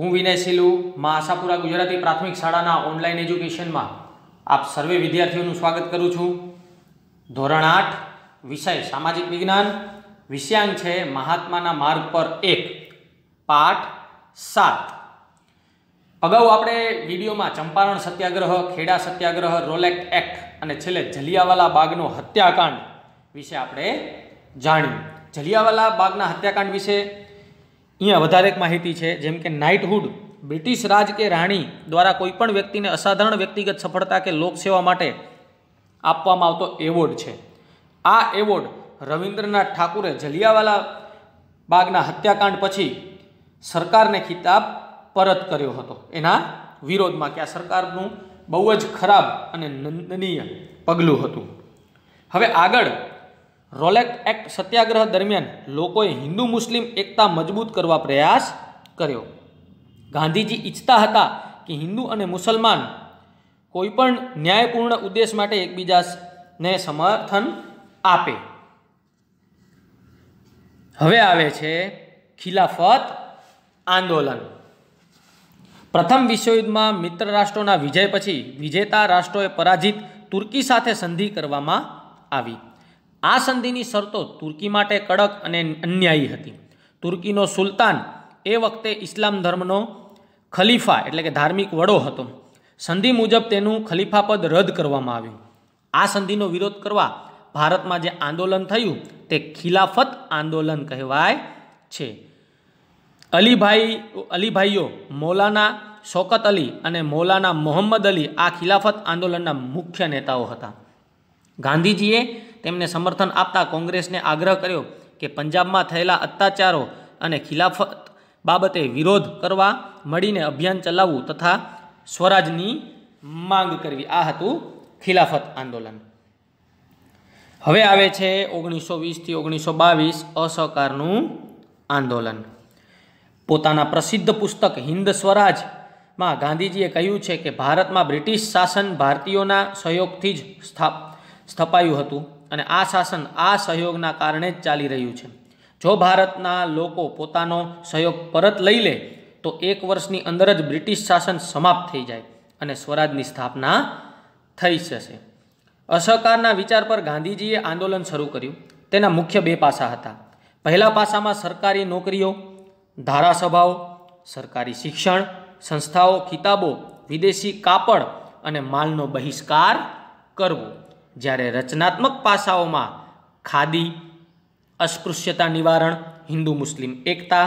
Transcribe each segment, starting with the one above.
હું વિનય સિલુ મા ગુજરાતી પ્રાથમિક શાળાના ઓનલાઈન એજ્યુકેશનમાં આપ સર્વે વિદ્યાર્થીઓનું સ્વાગત કરું છું ધોરણ આઠ વિષય સામાજિક વિજ્ઞાન વિષયાંક છે મહાત્માના માર્ગ પર એક પાઠ સાત અગાઉ આપણે વિડીયોમાં ચંપારણ સત્યાગ્રહ ખેડા સત્યાગ્રહ રોલેક્ટ એક્ટ અને છેલ્લે જલિયાવાલા બાગનો હત્યાકાંડ વિશે આપણે જાણ્યું જલિયાવાલા બાગના હત્યાકાંડ વિશે અહીંયા વધારે એક માહિતી છે જેમ કે નાઇટહુડ બ્રિટિશ રાજ કે રાણી દ્વારા કોઈપણ વ્યક્તિને અસાધારણ વ્યક્તિગત સફળતા કે લોકસેવા માટે આપવામાં આવતો એવોર્ડ છે આ એવોર્ડ રવિન્દ્રનાથ ઠાકુરે જલિયાવાલા બાગના હત્યાકાંડ પછી સરકારને ખિતાબ પરત કર્યો હતો એના વિરોધમાં કે આ સરકારનું બહુ જ ખરાબ અને નંદનીય પગલું હતું હવે આગળ રોલેક એક્ટ સત્યાગ્રહ દરમિયાન લોકોએ હિન્દુ મુસ્લિમ એકતા મજબૂત કરવા પ્રયાસ કર્યો ગાંધીજી ઈચ્છતા હતા કે હિન્દુ અને મુસલમાન કોઈપણ ન્યાયપૂર્ણ ઉદ્દેશ માટે એકબીજાને સમર્થન આપે હવે આવે છે ખિલાફત આંદોલન પ્રથમ વિશ્વયુદ્ધમાં મિત્ર રાષ્ટ્રોના વિજય પછી વિજેતા રાષ્ટ્રોએ પરાજિત તુર્કી સાથે સંધિ કરવામાં આવી આ સંધિની શરતો તુર્કી માટે કડક અને અન્યાયી હતી તુર્કીનો સુલતાન એ વખતે ઇસ્લામ ધર્મનો ખલીફા એટલે કે ધાર્મિક વડો હતો સંધિ મુજબ તેનું ખલીફા પદ રદ કરવામાં આવ્યું આ સંધિનો વિરોધ કરવા ભારતમાં જે આંદોલન થયું તે ખિલાફત આંદોલન કહેવાય છે અલીભાઈ અલીભાઈઓ મૌલાના શોકત અલી અને મૌલાના મોહમ્મદ અલી આ ખિલાફત આંદોલનના મુખ્ય નેતાઓ હતા ગાંધીજીએ તેમને સમર્થન આપતા કોંગ્રેસને આગ્રહ કર્યો કે પંજાબમાં થયેલા અત્યાચારો અને ખિલાફત બાબતે વિરોધ કરવા મળીને અભિયાન ચલાવવું તથા સ્વરાજની માંગ કરવી આ હતું ખિલાફત આંદોલન હવે આવે છે ઓગણીસો વીસથી ઓગણીસો બાવીસ અસહકારનું આંદોલન પોતાના પ્રસિદ્ધ પુસ્તક હિન્દ સ્વરાજમાં ગાંધીજીએ કહ્યું છે કે ભારતમાં બ્રિટિશ શાસન ભારતીયોના સહયોગથી જ સ્થપાયું હતું અને આ શાસન આ સહયોગના કારણે જ ચાલી રહ્યું છે જો ભારતના લોકો પોતાનો સહયોગ પરત લઈ લે તો એક વર્ષની અંદર જ બ્રિટિશ શાસન સમાપ્ત થઈ જાય અને સ્વરાજની સ્થાપના થઈ જશે અસહકારના વિચાર પર ગાંધીજીએ આંદોલન શરૂ કર્યું તેના મુખ્ય બે પાસા હતા પહેલા પાસામાં સરકારી નોકરીઓ ધારાસભાઓ સરકારી શિક્ષણ સંસ્થાઓ ખિતાબો વિદેશી કાપડ અને માલનો બહિષ્કાર કરવો જ્યારે રચનાત્મક પાસાઓમાં ખાદી અસ્પૃશ્યતા નિવારણ હિન્દુ મુસ્લિમ એકતા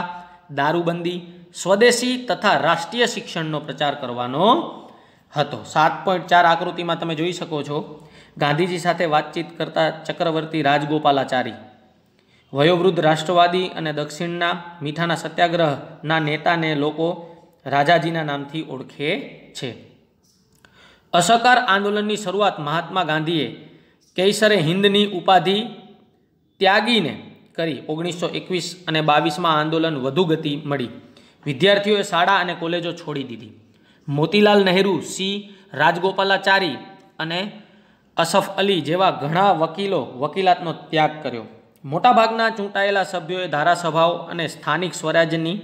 દારૂબંધી સ્વદેશી તથા રાષ્ટ્રીય શિક્ષણનો પ્રચાર કરવાનો હતો સાત પોઈન્ટ ચાર આકૃતિમાં તમે જોઈ શકો છો ગાંધીજી સાથે વાતચીત કરતા ચક્રવર્તી રાજગોપાલાચારી વયોવૃદ્ધ રાષ્ટ્રવાદી અને દક્ષિણના મીઠાના સત્યાગ્રહના નેતાને લોકો રાજાજીના નામથી ઓળખે છે અસહકાર આંદોલનની શરૂઆત મહાત્મા ગાંધીએ કેસરે હિન્દની ઉપાધિ ત્યાગીને કરી ઓગણીસો એકવીસ અને બાવીસમાં આંદોલન વધુ ગતિ મળી વિદ્યાર્થીઓએ શાળા અને કોલેજો છોડી દીધી મોતીલાલ નહેરુ સી રાજગોપાલાચારી અને અસફ અલી જેવા ઘણા વકીલો વકીલાતનો ત્યાગ કર્યો મોટાભાગના ચૂંટાયેલા સભ્યોએ ધારાસભાઓ અને સ્થાનિક સ્વરાજ્યની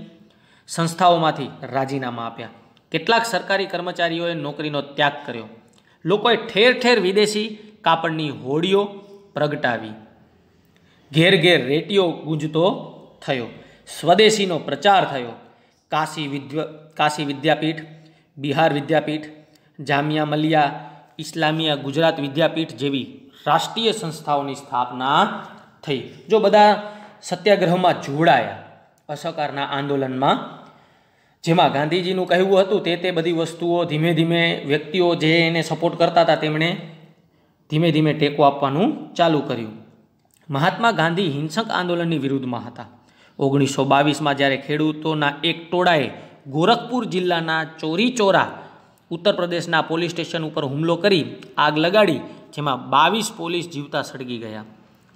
સંસ્થાઓમાંથી રાજીનામા આપ્યા કેટલાક સરકારી કર્મચારીઓએ નોકરીનો ત્યાગ કર્યો લોકોએ ઠેર ઠેર વિદેશી કાપડની હોડીઓ પ્રગટાવી ઘેર ઘેર રેટીઓ ગુંજતો થયો સ્વદેશીનો પ્રચાર થયો કાશી વિદ્ય કાશી વિદ્યાપીઠ બિહાર વિદ્યાપીઠ જામિયા મલિયા ઇસ્લામિયા ગુજરાત વિદ્યાપીઠ જેવી રાષ્ટ્રીય સંસ્થાઓની સ્થાપના થઈ જો બધા સત્યાગ્રહમાં જોડાયા અસહકારના આંદોલનમાં જેમાં ગાંધીજીનું કહેવું હતું તે તે બધી વસ્તુઓ ધીમે ધીમે વ્યક્તિઓ જે એને સપોર્ટ કરતા હતા તેમણે ધીમે ધીમે ટેકો આપવાનું ચાલુ કર્યું મહાત્મા ગાંધી હિંસક આંદોલનની વિરુદ્ધમાં હતા ઓગણીસો બાવીસમાં જ્યારે ખેડૂતોના એક ટોળાએ ગોરખપુર જિલ્લાના ચોરી ચોરા ઉત્તર પ્રદેશના પોલીસ સ્ટેશન ઉપર હુમલો કરી આગ લગાડી જેમાં બાવીસ પોલીસ જીવતા સળગી ગયા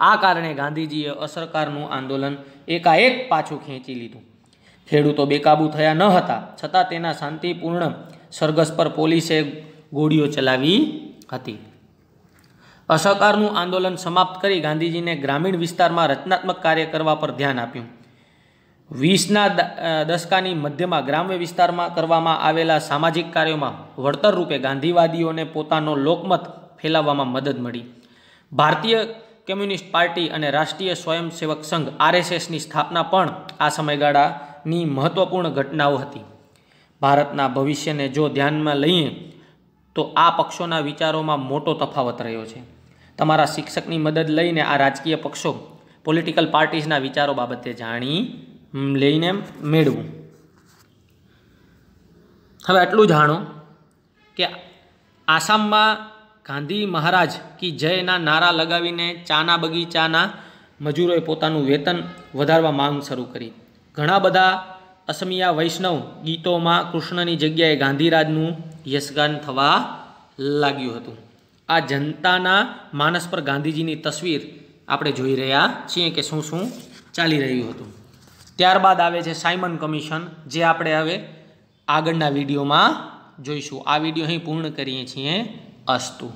આ કારણે ગાંધીજીએ અસરકારનું આંદોલન એકાએક પાછું ખેંચી લીધું ખેડૂતો બેકાબુ થયા ન હતા છતાં તેના શાંતિપૂર્ણ સરઘસ પર પોલીસે ગોળીઓ ચલાવી હતી અસહકારનું આંદોલન સમાપ્ત કરી ગાંધીજીને ગ્રામીણ વિસ્તારમાં રચનાત્મક કાર્ય કરવા પર ધ્યાન આપ્યું વીસના દશકાની મધ્યમાં ગ્રામ્ય વિસ્તારમાં કરવામાં આવેલા સામાજિક કાર્યોમાં વળતર રૂપે ગાંધીવાદીઓને પોતાનો લોકમત ફેલાવવામાં મદદ મળી ભારતીય કમ્યુનિસ્ટ પાર્ટી અને રાષ્ટ્રીય સ્વયંસેવક સંઘ આરએસએસની સ્થાપના પણ આ સમયગાળા ની મહત્વપૂર્ણ ઘટનાઓ હતી ભારતના ભવિષ્યને જો ધ્યાનમાં લઈએ તો આ પક્ષોના વિચારોમાં મોટો તફાવત રહ્યો છે તમારા શિક્ષકની મદદ લઈને આ રાજકીય પક્ષો પોલિટિકલ પાર્ટીઝના વિચારો બાબતે જાણી લઈને મેળવું હવે એટલું જાણો કે આસામમાં ગાંધી મહારાજ કી જયના નારા લગાવીને ચાના બગીચાના મજૂરોએ પોતાનું વેતન વધારવા માંગ શરૂ કરી ઘણા બધા અસમિયા વૈષ્ણવ ગીતોમાં કૃષ્ણની જગ્યાએ ગાંધીરાજનું યશગાન થવા લાગ્યું હતું આ જનતાના માનસ પર ગાંધીજીની તસવીર આપણે જોઈ રહ્યા છીએ કે શું શું ચાલી રહ્યું હતું ત્યારબાદ આવે છે સાયમન કમિશન જે આપણે હવે આગળના વિડીયોમાં જોઈશું આ વિડીયો અહીં પૂર્ણ કરીએ છીએ અસ્તુ